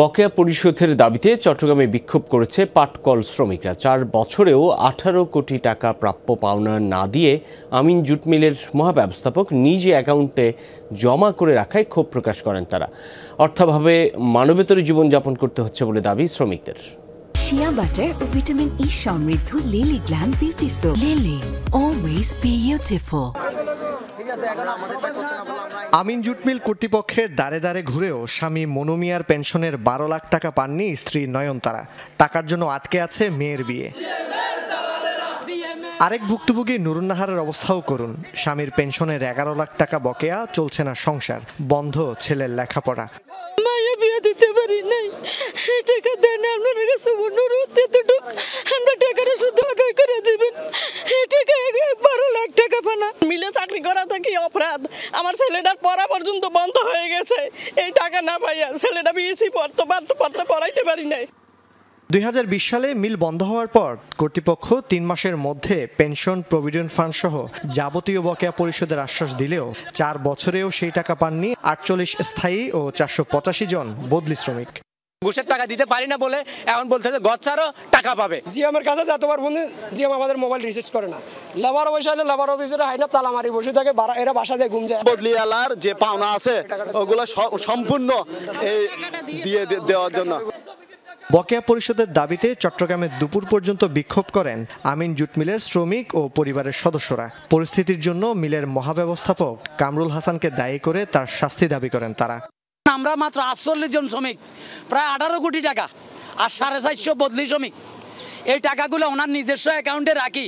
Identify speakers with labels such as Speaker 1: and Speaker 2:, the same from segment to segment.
Speaker 1: বকেয়া পরিশোধের দাবিতে চট্টগ্রামে বিক্ষোভ করেছে পাটকল শ্রমিকরা চার বছরেও আঠারো কোটি টাকা প্রাপ্য পাওনা না দিয়ে আমিন জুট মিলের মহাব্যবস্থাপক নিজে অ্যাকাউন্টে জমা করে রাখায় ক্ষোভ প্রকাশ করেন তারা অর্থাভাবে মানবেতর জীবনযাপন করতে হচ্ছে বলে দাবি শ্রমিকদের শিয়া বাটার ও ভিটামিন ই সমৃদ্ধ Lily Glam beauty soap Lily always beautiful ঠিক আছে এখন আমাদের আমিন জুট মিল কর্তৃপক্ষের দ্বারে দাঁড়ে ঘুরেও স্বামী মনুমিয়ার পেনশনের বারো লাখ টাকা পাননি স্ত্রী নয়নতারা টাকার জন্য আটকে আছে মেয়ের বিয়ে আরেক ভুক্তভোগী নুরুন্নাহারের অবস্থাও করুন স্বামীর পেনশনের এগারো লাখ টাকা বকেয়া চলছে না সংসার বন্ধ ছেলের লেখাপড়া বিয়ে দিতে পারি নাই সাথে কি অপরাধ আমার ছেলেটার পড়া পর্যন্ত বন্ধ হয়ে গেছে এই টাকা না পাইয়া ছেলেটা বিএসি পড়তো পারতো পড়তে পড়াইতে পারি নাই দুই সালে মিল বন্ধ হওয়ার পর কর্তৃপক্ষ তিন মাসের মধ্যে পেনশন প্রভিডেন্ট ফান্ড সহ যাবতীয় বকেয়া পরিশোধের আশ্বাস দিলেও চার বছরেও সেই টাকা পাননি আটচল্লিশ স্থায়ী ও চারশো জন বদলি শ্রমিক ঘুষের টাকা দিতে পারি না বলে এখন বলতেছে গচ্ছারও টাকা পাবে জি আমার কাছে যতবার বন্ধু জি আমাদের মোবাইল রিসার্চ করে না লেবার অফিসে হলে লেবার অফিসের হাই না মারি বসে থাকে এরা বাসা যায় ঘুম যায় বদলিয়ালার যে পাওনা আছে ওগুলো সম্পূর্ণ এই দিয়ে দেওয়ার জন্য বকেয়া পরিষদের দাবিতে চট্টগ্রামে দুপুর পর্যন্ত বিক্ষোভ করেন আমিন জুট মিলের শ্রমিক ও পরিবারের সদস্যরা পরিস্থিতির জন্য মিলের মহাব্যবস্থাপক কামরুল হাসানকে দায়ী করে তার শাস্তি দাবি করেন তারা আমরা মাত্র আটচল্লিশ জন শ্রমিক প্রায় আঠারো কোটি টাকা আর সাড়ে চারশো বদলি শ্রমিক এই টাকাগুলো ওনার নিজস্ব অ্যাকাউন্টে রাখি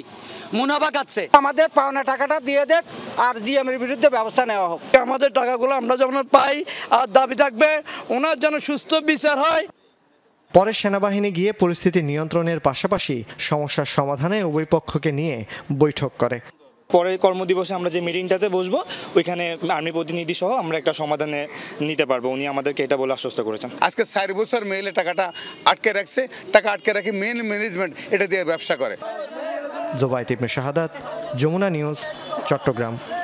Speaker 1: মুনাফা কাচ্ছে আমাদের পাওনা টাকাটা দিয়ে দেখ আর জিএমের বিরুদ্ধে ব্যবস্থা নেওয়া হোক আমাদের টাকাগুলো আমরা যেমন পাই আর দাবি থাকবে ওনার যেন সুস্থ বিচার হয় পরে সেনাবাহিনী গিয়ে পরিস্থিতি নিয়ন্ত্রণের পাশাপাশি সমস্যার সমাধানে উভয় পক্ষকে নিয়ে বৈঠক করে পরের কর্মদিবসে আমরা যে মিটিংটাতে বসবো ওইখানে আর্মি প্রতিনিধি সহ আমরা একটা সমাধানে নিতে পারবো উনি আমাদেরকে এটা বলে আশ্বস্ত করেছেন আজকে চার বছর মেলে টাকাটা আটকে রাখছে টাকা আটকে রাখে মেন ম্যানেজমেন্ট এটা দিয়ে ব্যবসা করে জোবাইত ইবনে শাহাদাত যমুনা নিউজ চট্টগ্রাম